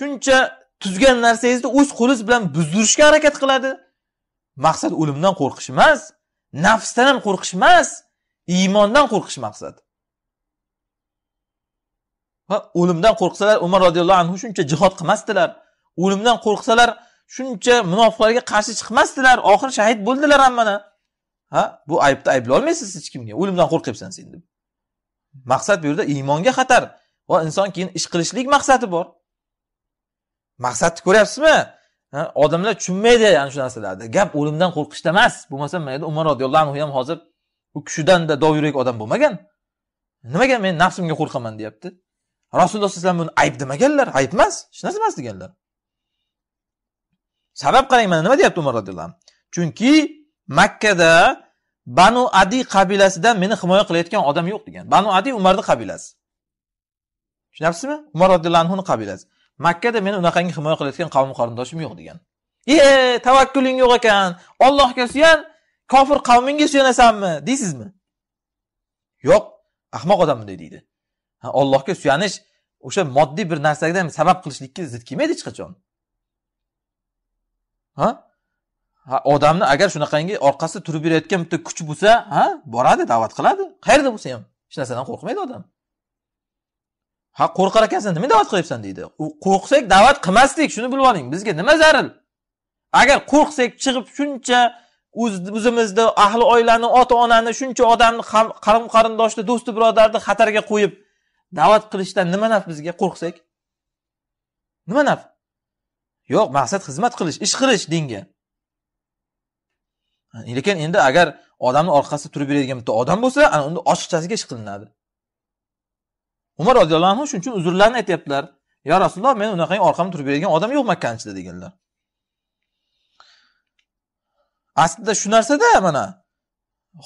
shuncha tuzgan narsangizni o'z qo'lingiz bilan buzdirishga harakat qiladi maqsad o'limdan qo'rqish emas nafsdan ham qo'rqish emas iymondan qo'rqish maqsad va o'limdan qo'rqsalar umar roziyallohu anhu shuncha jihod qilmasdilar o'limdan qo'rqsalar shuncha munofiqlarga qarshi chiqmasdilar oxiri shahid bo'ldilar hammani ha bu aybni ayblolmaysiz hech kimga o'limdan qo'rqyapsan sen deb maqsad bu yerda iymonga xatar va inson keyin ish qilishlik maqsadi bor maqsadni ko'ryapsizmi odamlar tushunmaydi ana shu narsalarni gap o'limdan qo'rqishda emas bo'lmasa mayda umar roziyallohu anhu ham hozir u kishidanda dov yurak odam bo'lmagan nimaga men nafsimga qo'rqaman deyapti rasululloh alayhi vasallam buni ayb demaganlar ayb emas hech narsa emas deganlar sabab qarang mana nima deyapti umar roziyallohu anhu chunki makkada banu adi qabilasidan meni himoya qilayotgan odam yo'q degan banu adi umarni qabilasi tushunyapsizmi umar roziyallohu anhuni qabilasi makkada meni unaqangi himoya qilayotgan qavm qarindoshim yo'q degan e tavakkuling yo'q ekan ollohga suyan kofir qavmingga suyanasanmi deysizmi yo'q ahmoq odam bunday deydi ollohga suyanish o'sha moddiy bir narsadan sabab qilishlikka zid kelmaydi hech qachon ha odamni agar shunaqangi orqasida turib berayotgan bitta kuch bo'lsa ha boradi da'vat qiladi qayerda bo'lsa ham hech narsadan qo'rqmaydi odam ha qo'rqar ekansan nima da'vat qilyapsan deydi qo'rqsak da'vat qilmaslik shuni bilib oling bizga nima zaril agar qo'rqsak chiqib shuncha o'zimizni ahli oilani ota onani shuncha odamni qarim qarindoshni do'sti birodarni xatarga qo'yib da'vat qilishdan nima naf bizga qo'rqsak nima naf yo'q maqsad xizmat qilish ish qilish dinga lekin endi agar odamni orqasida turib beradigan bitta odam bo'lsa ana unda ochiqchasiga ish qilinadi umar roziyallohu anhu shuning uchun uzrlarni aytyaptilar yo rasululloh men unaqangi orqamda turib beradigan odam yo'q makkani ichida deganlar aslida shu narsada mana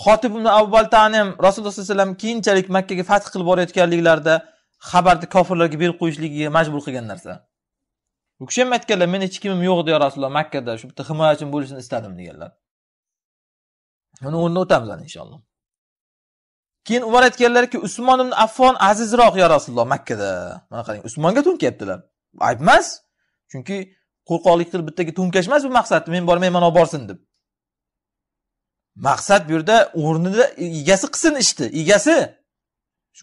xotib ibn abu baltani ham rasululloh sallallohu alayhi vasallam keyinchalik makkaga fath qilib borayotganliklarida xabarni kofirlarga berib qo'yishligiga majbur qilgan narsa u kishi ham aytganlar meni hech kimim yo'q edi yo rasululloh makkada shu bitta himoyachim bo'lishini istadim deganlar buni o'rnida o'tamiz ana inshaalloh keyin umar aytganlarki usmon ibn affon azizroq yo rasululloh makkada mana qarang usmonga to'nkayaptilar ayb emas chunki qo'rqoqlik qilib bittaga to'nkash emas bu maqsadni men bormayman olib borsin deb maqsad bu yerda o'rnida egasi qilsin ishni egasi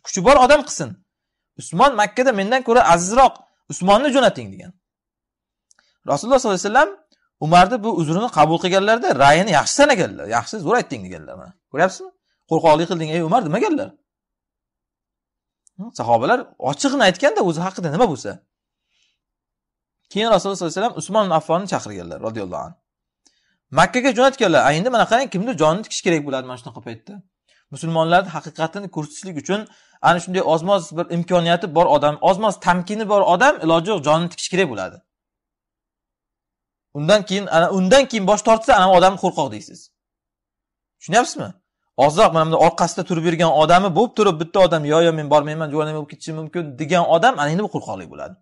kuchi bor odam qilsin usmon makkada mendan ko'ra azizroq usmonni jo'nating degan rasululloh sollallohu alayhi vasallam umarni bu uzrini qabul qilganlarida rayini yaxshi sanaganlar yaxshi zo'r aytding deganlar mana ko'ryapsizmi qo'rqoqlik qilding ey umar demaganlar sahobalar ochiqni aytganda o'zi haqida nima bo'lsa keyin rasululloh sallallohu alayhi vasallam usmon affonni chaqirganlar roziyallohu anhu makkaga jo'natganlar endi mana qarang kimdir jonini tikish kerak bo'ladi mana shunaqa paytda musulmonlarni haqiqatini ko'rsatishlik uchun ana shunday ozmoz bir imkoniyati bor odam ozmoz tamkini bor odam iloji yo'q jonini tikish kerak bo'ladi undan keyin undan keyin bosh tortsa anavi odam qo'rqoq deysiz tushunyapsizmi ozroq mana bu orqasida turib yurgan odami bo'lib turib bitta odam yo yo'q men bormayman dugonam bo'lib ketishi mumkin degan odam ana endi bu qo'rqoqlik bo'ladi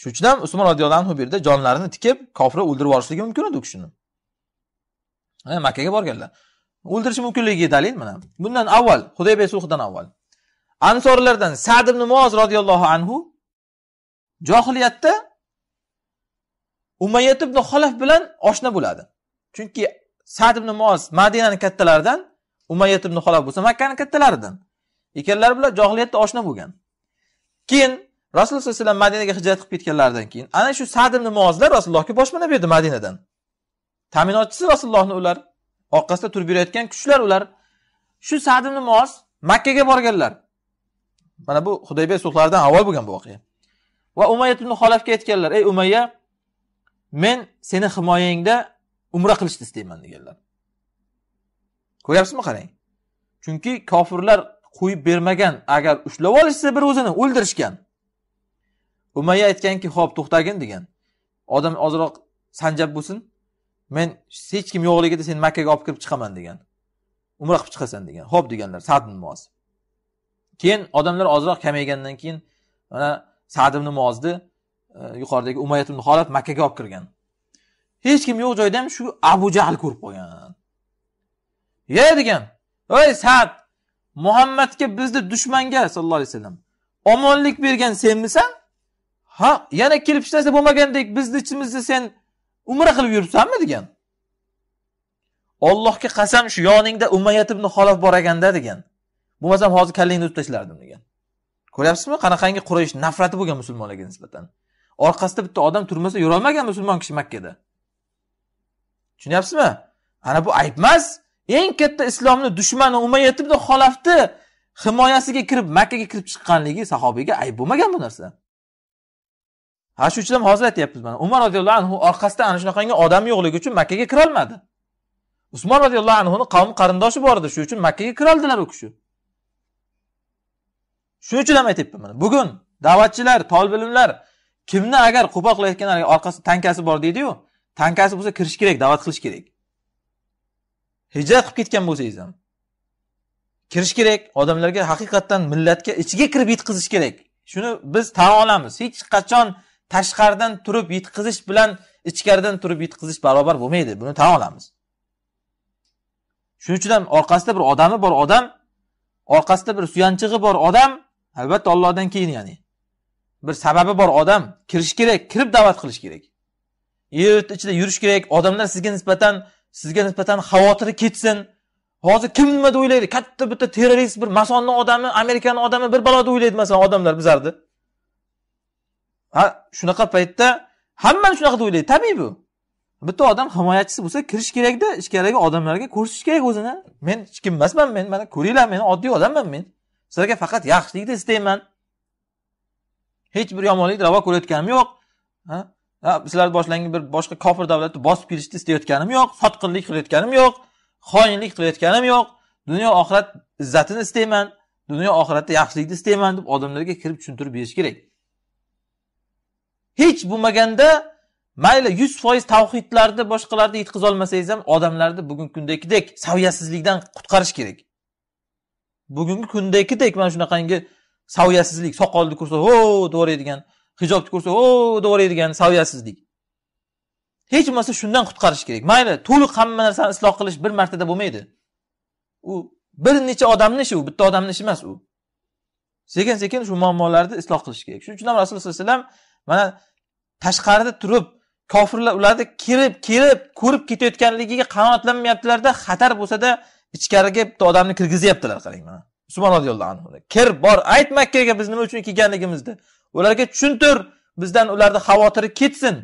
shuning uchun ham usmon roziyallohu anhu bu yerda jonlarini tikib kofirni o'ldirib yuborishligi mumkin edi u kishini makkaga borganlar o'ldirishi mumkinligiga dalil mana bundan avval hudaybiya sulhidan avval ansorlardan sad ibn muoz roziyallohu anhu johiliyatda umayyat ibn xolaf bilan oshna bo'ladi chunki sad ibn muoz madinani kattalaridan umayyat ibn xolob bo'lsa makkani kattalaridan ekanlar bilan johiliyatda oshna bo'lgan keyin rasululloh sallallohu alayhi vasallam madinaga hijrat qilib ketganlaridan keyin ana shu sad ibn muozlar rasulullohga boshpana berdi madinadan ta'minotchisi rasulullohni ular orqasida turib berayotgan kuchlar ular shu sad ibn muoz makkaga borganlar mana bu xudoybek sulhlaridan avval bo'lgan bu voqea va umayat ibn xolafga aytganlar ey umayya men seni himoyangda umra qilishni istayman deganlar ko'ryapsizmi qarang chunki kofirlar qo'yib bermagan agar ushlab olishsa bir o'zini o'ldirishgan umayya aytganki ho'p to'xtagin degan odam ozroq sanjab bo'lsin men hech kim yo'qligida seni makkaga olib kirib chiqaman degan umra qilib chiqasan degan ho'p deganlar sad namoz keyin odamlar ozroq kamaygandan keyin mana sad ibn muozni e, yuqoridagi umayat ibn holat makkaga olib kirgan hech kim yo'q joyda ham shu abu jahl ko'rib qolgan ye degan ey sad muhammadga bizni dushmanga sallallohu alayhi vasallam omonlik bergan senmisan ha yana kelib hech narsa bo'lmagandek bizni ichimizda sen umra qilib yuribsanmi degan ollohga qasam shu yoningda umayat ibn xolof bor ekanda degan bo'lmasam hozir kallangni uzib tashlardim degan ko'ryapsizmi qanaqangi quraysh nafrati bo'lgan musulmonlarga nisbatan orqasida bitta odam turmasa yurolmagan musulmon kishi makkada tushunyapsizmi ana bu ayb emas eng katta islomni dushmani umayat ibn xolafni himoyasiga kirib makkaga kirib chiqqanligi sahobiyga ayb bo'lmagan bu narsa ha shu uchun ham hozir aytyapmiz mana umar roziyallohu anhu orqasida ana shunaqangi odam yo'qligi uchun makkaga kirolmadi usmon roziyallohu anhuni qavm qarindoshi bor edi shuning uchun makkaga kiroldilar u kishi shuning uchun ham aytyapman mana bugun da'vatchilar tolbilimlar kimni agar qo'pol qilayotgan orqasida tankasi bor deydiyu tankasi bo'lsa kirish kerak da'vat qilish kerak hijrat qilib ketgan bo'lsangiz ham kirish kerak odamlarga haqiqatdan millatga ichiga kirib yetkazish kerak shuni biz tan olamiz hech qachon tashqaridan turib yetkazish bilan ichkaridan turib yetkazish barobar bo'lmaydi buni tan olamiz shuning uchun ham orqasida bir odami bor odam orqasida bir suyanchig'i bor odam albatta ollohdan keyin ya'ni bir sababi bor odam kirish kerak kirib da'vat qilish kerak yurt ichida yurish kerak odamlar sizga nisbatan sizga nisbatan xavotiri ketsin hozir kim nima deb o'ylaydi katta bitta terrorist bir masonni odami amerikani odami bir balo deb o'ylaydi masalan odamlar bizlarni ha shunaqa paytda hammani shunaqa deb o'ylaydi tabiiy bu bitta odam himoyachisi bo'lsa kirish kerakda ichkaridagi odamlarga ko'rsatish kerak o'zini men hech kim emasman men mana ko'ringlar men oddiy odamman men sizlarga faqat yaxshilikni istayman hech bir yomonlikni ravo ko'rayotganim yo'q sizlarni boshlangan bir boshqa kofir davlatni bosib kelishni istayotganim yo'q sotqinlik qilayotganim yo'q xoinlik qilayotganim yo'q dunyo oxirat izzatini istayman dunyo oxiratda yaxshilikni istayman deb odamlarga kirib tushuntirib berish kerak hech bo'lmaganda mayli yuz foiz tavhidlarni boshqalarni olmasangiz ham odamlarni bugungi kundagidek saviyasizlikdan qutqarish kerak bugungi kundagidek mana shunaqangi saviyasizlik soqolni ko'rsa ho devoradigan hijobni ko'rsa o degan saviyasizlik hech bo'lmasa shundan qutqarish kerak mayli to'liq hamma narsani isloh qilish bir martada bo'lmaydi u bir necha odamni ishi u bitta odamni ishi emas u sekin sekin shu muammolarni isloh qilish kerak shuning uchun ham rasululloh sallallohu alayhi vasallam mana tashqarida turib kofirlar ularni kirib kelib ko'rib ketayotganligiga qanoatlanmayaptilarda xatar bo'lsada ichkariga bitta odamni kirgizyaptilar qarang mana usmon roziyallohu anhu kir bor ayt makkaga biz nima uchun kelganligimizni ularga tushuntir bizdan ularni xavotiri ketsin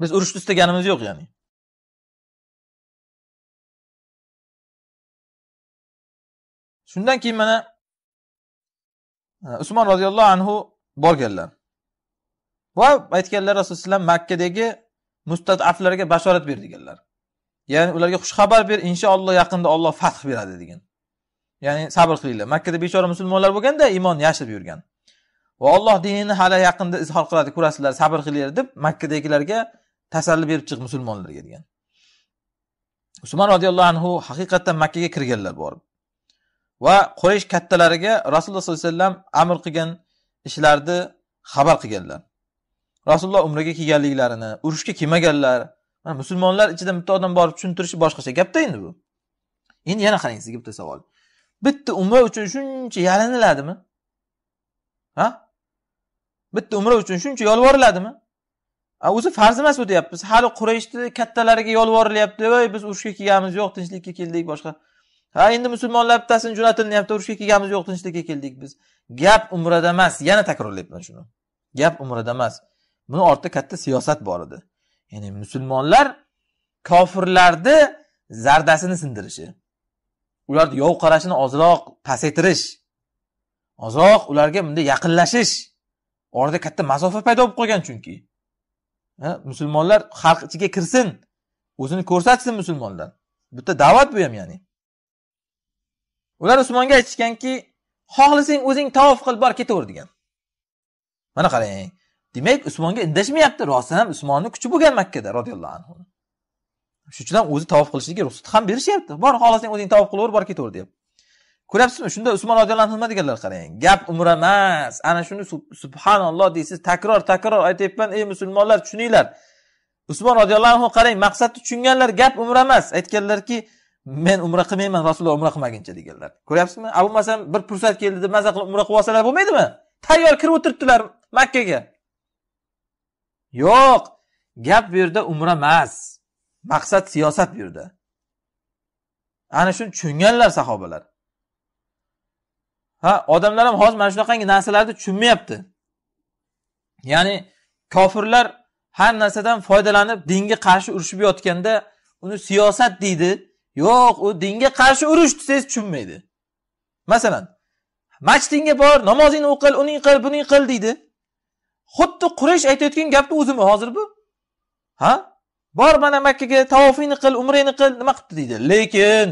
biz urushni istaganimiz yo'q ya'ni shundan keyin mana e, usmon roziyallohu anhu borganlar va aytganlar rasululloh makkadagi mustadaflarga bashorat ber deganlar ya'ni ularga xushxabar ber inshaalloh yaqinda olloh fath beradi degan ya'ni sabr qilinglar makkada bechora musulmonlar bo'lganda iymonni yashirib yurgan va olloh dinini hali yaqinda izhor qiladi ko'rasizlar sabr qilinglar deb makkadagilarga tasalli berib chiq musulmonlarga degan usmon roziyallohu anhu haqiqatdan makkaga kirganlar borib va quraysh kattalariga rasululloh sollallohu alayhi vasallam amr qilgan ishlarni xabar qilganlar rasululloh umraga kelganliklarini urushga kelmaganlar musulmonlar ichida bitta odam borib tushuntirishi boshqacha gapda endi bu endi yana qarang sizga bitta savol bitta umra uchun shuncha yaliniladimi ha bitta umra uchun shuncha yolvoriladimi o'zi farz emas u deyapmiz hali qurayshni kattalariga yolvorilyapti voy biz urushga kelganimiz yo'q tinchlikka keldik boshqa ha endi musulmonlar bittasini jo'natilyapti urushga kelganimiz yo'q tinchlikka keldik biz gap umrada emas yana takrorlayapman shuni gap umrada emas buni ortida katta siyosat bor edi ya'ni musulmonlar kofirlarni zardasini sindirishi ularni yov qarashini ozroq pasaytirish ozroq ularga bunday yaqinlashish orada katta masofa paydo bo'lib qolgan chunki musulmonlar xalq ichiga kirsin o'zini ko'rsatsin musulmonlar bitta da'vat bu ham ya'ni ular usmonga aytishganki xohlasang o'zing tavof qil bor ketaver degan mana qarang demak usmonga indashmayapti rostdan ham usmonni kuchi bo'lgan makkada roziyallohu anhu shuning uchun ham o'zi tavof qilishiga ruxsat ham berishyapti bor xohlasang o'zing tavof qilaver borib ketaver deyapti ko'ryapsizmi shunda usmon roziyallohu anhu nima deganlar qarang gap umr emas ana shuni subhanalloh deysiz takror takror aytyapman ey musulmonlar tushuninglar usmon roziyallohu anhu qarang maqsadni tushunganlar gap umra emas aytganlarki men umra qilmayman rasululloh umra qilmaguncha deganlar ko'ryapsizmi abu bo'lmasam bir fursat keldi deb maza qilib umra qilib olsalar bo'lmaydimi tayyor kirib o'tiribdilar makkaga yo'q gap bu yerda umra emas maqsad siyosat bu yerda ana shuni tushunganlar sahobalar ha odamlar ham hozir mana shunaqangi narsalarni tushunmayapti ya'ni kofirlar har narsadan foydalanib dinga qarshi urushib yotganda uni siyosat deydi yo'q u dinga qarshi urush desangiz tushunmaydi masalan masjidingga bor namozingni o'qil uning qil buning qil deydi xuddi quraysh aytayotgan gapni o'zimi hozir bu ha bor mana makkaga tavofingni qil umringni qil nima qilibdi deydi lekin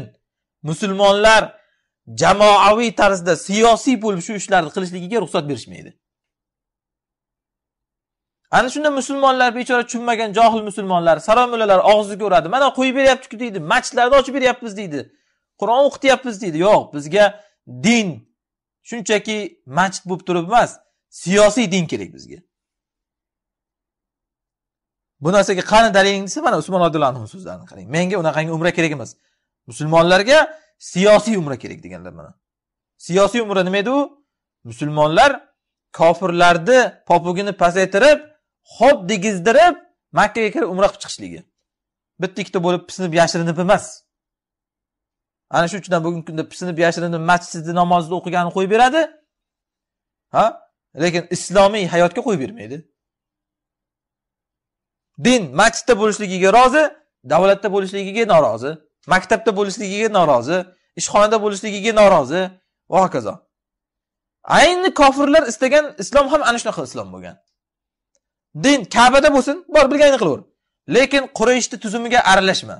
musulmonlar jamoaviy tarzda siyosiy bo'lib shu ishlarni qilishligiga ruxsat berishmaydi ana shunda musulmonlar bechora tushunmagan johil musulmonlar saromullalar og'ziga uradi mana qo'yib beryaptiku deydi masjidlarni ochib beryapmiz deydi qur'on o'qityapmiz deydi yo'q bizga din shunchaki masjid bo'lib turib emas siyosiy din kerak bizga bu narsaga qani daliling desa mana usmon roziyallohu anhu so'zlarini qarang menga unaqangi umra kerak emas musulmonlarga siyosiy umra kerak deganlar mana siyosiy umra nima edi u musulmonlar kofirlarni popugini pasaytirib xo'p degizdirib makkaga kirib umra qilib chiqishligi bitta ikkita bo'lib pisinib yashirinib emas ana shu uchun ham bugungi kunda pisinib yashirinib masjidni namozni o'qiganini qo'yib beradi ha lekin islomiy hayotga qo'yib bermaydi din masjidda bo'lishligiga rozi davlatda bo'lishligiga norozi maktabda bo'lishligiga norozi ishxonada bo'lishligiga norozi va hokazo ayni kofirlar istagan islom ham ana shunaqa islom bo'lgan din kabada bo'lsin bor bilganingni qilaver lekin qurayishni tuzumiga aralashma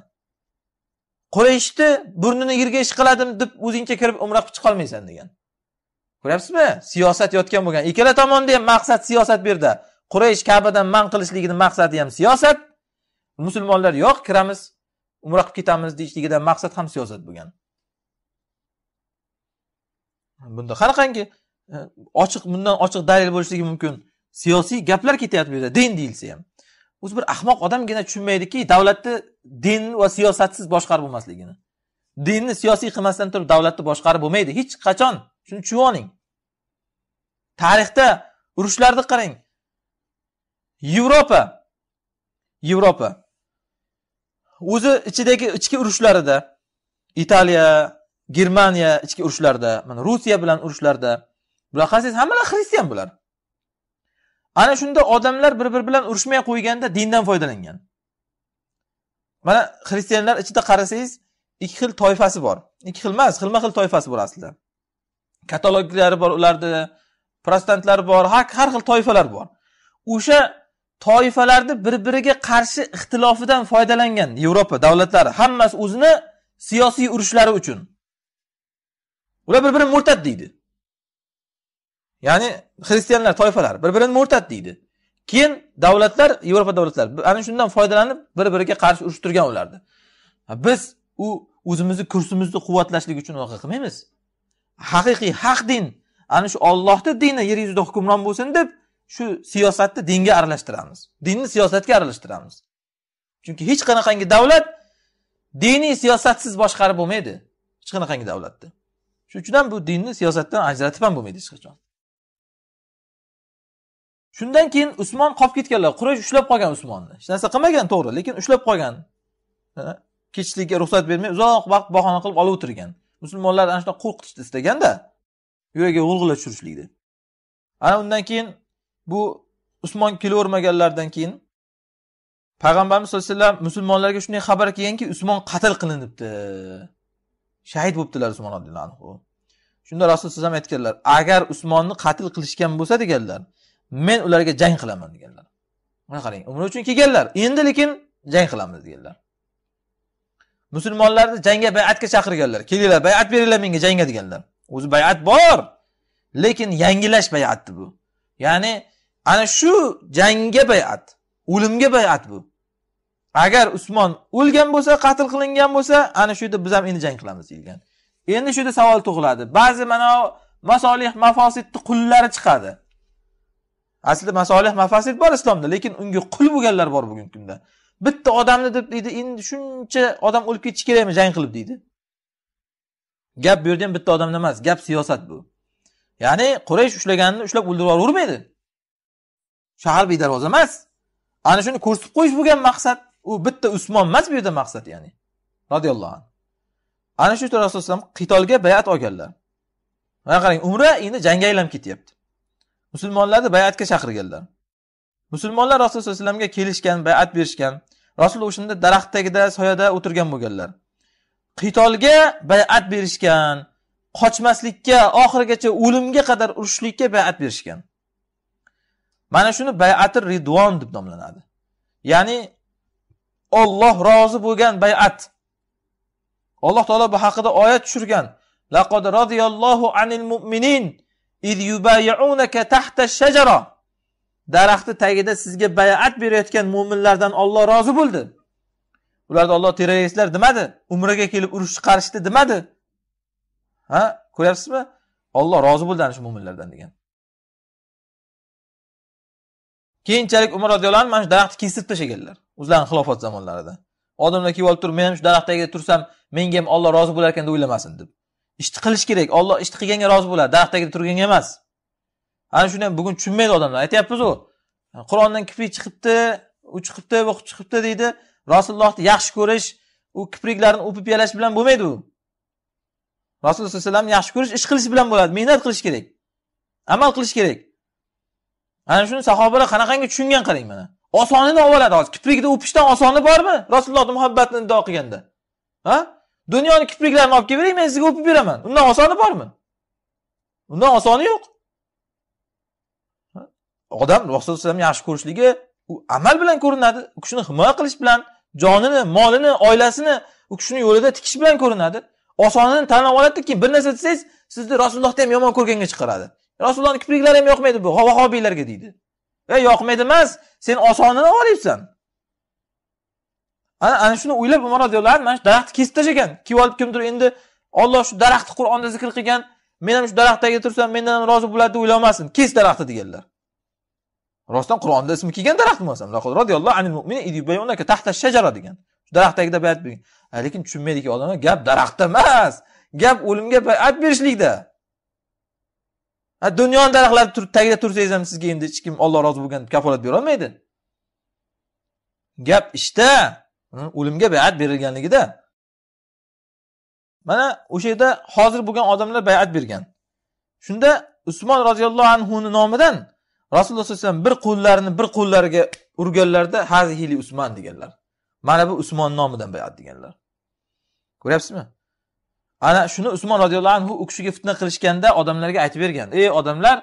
qurayishni burnini yerga qiladim deb o'zingcha kirib umra qilib chiqolmaysan degan ko'ryapsizmi siyosat yotgan bo'lgan ikkala tomonda ham maqsad siyosat bu yerda quraysh kabadan man qilishligini maqsadi ham siyosat musulmonlar yo'q kiramiz umra qilib ketamiz deyishligidan maqsad ham siyosat bo'lgan bunda qanaqangi e, ochiq bundan ochiq dalil bo'lishligi mumkin siyosiy gaplar ketyapti bu yerda din deyilsa ham o'zi bir ahmoq odamgina tushunmaydiki davlatni din va siyosatsiz boshqarib bo'lmasligini dinni siyosiy qilmasdan turib davlatni boshqarib bo'lmaydi hech qachon shuni tushunib oling tarixda urushlarni qarang yevropa yevropa o'zi ichidagi ichki urushlarida italiya germaniya ichki urushlarida mana rusiya bilan urushlarda bular qarsangiz hammalar xristian bular ana shunda odamlar bir biri bilan urushmay qo'yganda dindan foydalangan mana xristianlar ichida qarasangiz ikki xil toifasi bor ikki xil emas xilma xil toifasi bor aslida kataloglari bor ularni protestantlari bor har xil toifalar bor o'sha toifalarni bir biriga qarshi ixtilofidan foydalangan yevropa davlatlari hammasi o'zini siyosiy urushlari uchun ular bir birini murtad deydi ya'ni xristianlar toifalari bir birini murtad deydi keyin davlatlar yevropa davlatlari ana shundan foydalanib bir biriga qarshi urush turgan ularni biz u o'zimizni kursimizni quvvatlashlik uchun unaqa qilmaymiz haqiqiy haq din ana shu ollohni dini yer yuzida hukmron bo'lsin deb shu siyosatni dinga aralashtiramiz dinni siyosatga aralashtiramiz chunki hech qanaqangi davlat diniy siyosatsiz boshqarib bo'lmaydi hech qanaqangi davlatni shuning uchun ham bu dinni siyosatdan ajratib ham bo'lmaydi hech qachon shundan keyin usmon qolib ketganlar quraysh ushlab qolgan usmonni hech narsa qilmagan to'g'ri lekin ushlab qolgan ketishlikka ruxsat bermay uzoq vaqt bahona qilib olib o'tirgan musulmonlarni ana shunaqa qo'rqitishni istaganda yuragiga g'ulg'ula tushirishlikni ana undan keyin bu usmon kelavermaganlaridan keyin payg'ambarimiz sallallohu alayhi vasallam musulmonlarga shunday xabar kelganki usmon qatl qilinibdi shahid bo'libdilar usmon roziyallohu anhu shunda rasululloh alayhi aytganlar agar usmonni qatl qilishgan bo'lsa deganlar men ularga jang qilaman deganlar mana qarang umra uchun kelganlar endi lekin jang qilamiz deganlar musulmonlarni jangga bayatga chaqirganlar kelinglar bayat beringlar menga jangga deganlar o'zi bayat bor lekin yangilash bayati bu ya'ni ana shu jangga bayat o'limga bayat bu agar usmon o'lgan bo'lsa qatl qilingan bo'lsa ana shu yerda biz ham endi jang qilamiz deyilgan endi shu yerda savol tug'iladi ba'zi mana masolih mafosidni qullari chiqadi aslida masolih mafosid bor islomda lekin unga qul bo'lganlar bor bugungi kunda bitta odamni deb deydi endi shuncha odam o'lib ketishi kerakmi jang qilib deydi gap bu yerda ham bitta odamda emas gap siyosat bu ya'ni quraysh ushlaganini ushlab o'ldirib yubormaydi shahar bedarvoza emas ana shuni ko'rsatib qo'yish bo'lgan maqsad u bitta usmon emas bu yerda maqsad ya'ni roziyallohu anhu ana shu yerda rasululloh qitolga bayat olganlar mana qarang umra endi jangga aylanib ketyapti musulmonlarni bayatga chaqirganlar musulmonlar rasululloh alayhi vasallamga kelishgan bayat berishgan rasululloh o'shanda daraxt tagida soyada o'tirgan bo'lganlar qitolga bayat berishgan qochmaslikka oxirigacha o'limga qadar urushishlikka bayat berishgan mana shuni bayati ridvon deb nomlanadi ya'ni olloh rozi bo'lgan bayat alloh taolo bu haqida oyat tushirgan laqad roziyallohu anil mu'minin iz yubay'unaka tahta shajara daraxtni tagida sizga bayat berayotgan mo'minlardan olloh rozi bo'ldi ularni olloh terroristlar demadi umraga kelib urush chiqarishdi demadi ha ko'ryapsizmi olloh rozi bo'ldi ana shu mo'minlardan degan keyinchalik umar roziyallohu anhu mana shu daraxtni kesib tashlaganlar o'zlarini xilofat zamonlarida odamlar kelib olib turib men ham shu daraxt tagida tursam menga ham olloh rozi bo'lar ekan deb o'ylamasin deb ishni qilish kerak olloh ishni qilganga rozi bo'ladi daraxt tagida turganga emas ana shuni ham bugun tushunmaydi odamlar aytyapmizu qur'ondan kiprik chiqibdi u chiqibdi bu chiqibdi deydi rasulullohni yaxshi ko'rish u kipriklarni o'pib yalash bilan bo'lmaydi u rasululloh sallallohu alayhi vasallamni yaxshi ko'rish ish qilish bilan bo'ladi mehnat qilish kerak amal qilish kerak ana shuni sahobalar qanaqangi tushungan qarang mana osonini olib oladi hozir kiprikni o'pishdan osoni bormi rasulullohni muhabbatini nido qilganda ha dunyoni kipriklarini olib kelib bering men sizga o'pib beraman undan osoni bormi undan osoni yo'q odam rasululloh alayhi yaxshi ko'rishligi u amal bilan ko'rinadi u kishini himoya qilish bilan jonini molini oilasini u kishini yo'lida tikish bilan ko'rinadi osonini tanlab oladida keyin bir narsa desangiz sizni rasulullohni ham yomon ko'rganga chiqaradi rasulullohni kipriklari ham yoqmaydi bu vahobiylarga deydi e yoqmaydi emas sen osonini olyapsan ana ana shuni o'ylab umar roziyallohu anhu mana shu daraxtni kesib tashlagan kiyib olib kimdir endi olloh shu daraxtni qur'onda zikr qilgan men ham shu daraxt tagida tursam mendan ham rozi bo'ladi deb o'ylamasin kes daraxtni deganlar rostdan qur'onda ismi kelgan daraxtmi bo'lsam roziyallohu anhu tahta shajara degan daraxt tagida bayat bergan lekin tushunmaydiki odamlar gap daraxtda emas gap o'limga bayat berishlikda dunyoni daraxtlari tagida tursangiz ham sizga endi hech kim Alloh rozi bo'lgan kafolat bera olmaydi. Gap ishda işte, o'limga bayat berilganligida. Mana o'sha yerda hozir bo'lgan odamlar bayat bergan. Shunda Usmon roziyallohu anhu nomidan Rasululloh sollallohu alayhi vasallam bir qo'llarini bir qo'llariga urganlarda hazihili Usmon deganlar. Mana bu Usmon nomidan bayat deganlar. Ko'ryapsizmi? ana shuni usmon roziyallohu anhu u kishiga fitna qilishganda odamlarga aytib bergan ey odamlar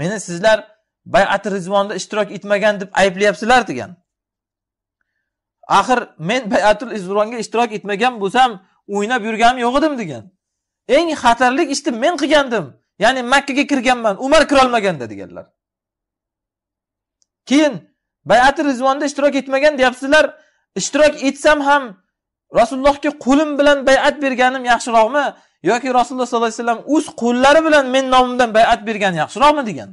meni sizlar bayati rizvonda ishtirok etmagan deb ayblayapsizlar degan axir men bayatul izvonga ishtirok etmagan bo'lsam o'ynab yurganim yo'q edim degan eng xatarli ishni men qilgandim ya'ni makkaga kirganman umar kirolmaganda deganlar keyin bayati rizvonda ishtirok etmagan deyapsizlar ishtirok etsam ham rasulullohga qo'lim bilan bay'at berganim yaxshiroqmi yoki rasululloh sollallohu alayhi vasallam o'z qo'llari bilan men nomimdan bay'at bergani yaxshiroqmi degan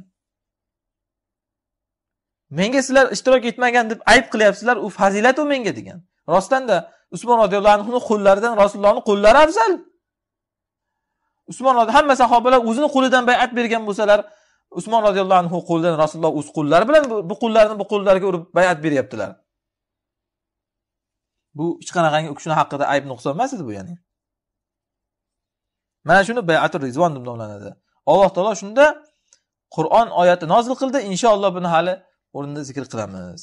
menga sizlar ishtirok etmagan deb ayb qilyapsizlar u fazilat u menga degan rostdan da usmon roziyallohu anhuni qo'llaridan rasulullohni qo'llari afzal usmon hamma sahobalar o'zini qo'lidan bayat bergan bo'lsalar usmon roziyallohu anhu qo'lidan rasululloh o'z qo'llari bilan bu qo'llarini bu qo'llariga urib bayat beryaptilar bu hech qanaqangi u kishini haqida ayb nuqson emas edi bu ya'ni mana shuni bayatul rizvon deb nomlanadi alloh taolo shunda qur'on oyati nozil qildi inshaalloh buni hali o'rnida zikr qilamiz